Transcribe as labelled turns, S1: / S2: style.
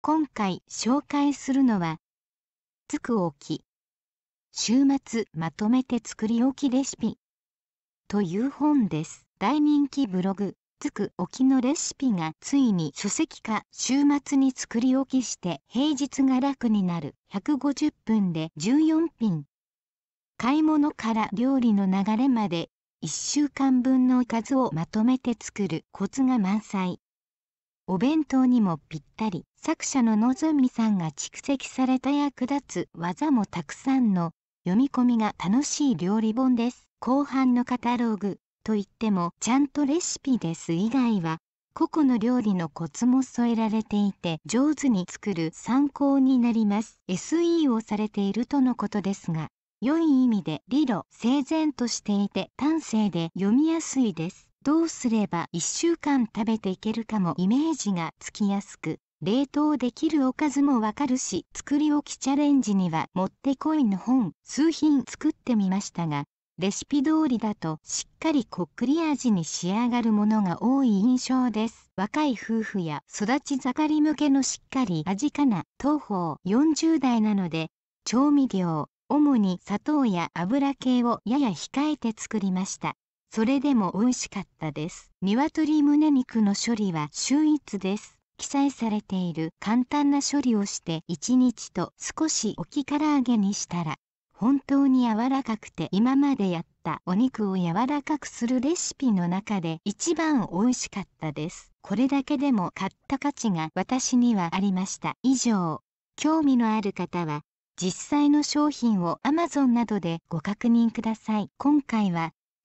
S1: 今回紹介するのはつくおき週末まとめて作り置きレシピという本です大人気ブログつくおきのレシピがついに書籍化週末に作り置きして平日が楽になる150分で14品買い物から料理の流れまで1週間分のおかずをまとめて作るコツが満載お弁当にもぴったり作者ののみさんが蓄積された役立つ技もたくさんの読み込みが楽しい料理本です後半のカタログといってもちゃんとレシピです以外は個々の料理のコツも添えられていて上手に作る参考になります SE をされているとのことですが良い意味で理路整然としていて端正で読みやすいですどうすれば1週間食べていけるかもイメージがつきやすく冷凍できるおかずもわかるし作り置きチャレンジにはもってこいの本数品作ってみましたがレシピ通りだとしっかりこっくり味に仕上がるものが多い印象です。若い夫婦や育ち盛り向けのしっかり味かな。東方40代なので、調味料、主に砂糖や油系をやや控えて作りました。それでも美味しかったです。鶏胸肉の処理は秀逸です。記載されている簡単な処理をして1日と少し置き唐揚げにしたら本当に柔らかくて今までやったお肉を柔らかくするレシピの中で一番美味しかったです。これだけでも買った価値が私にはありました。以上、興味のある方は実際の商品を Amazon などでご確認ください。今回は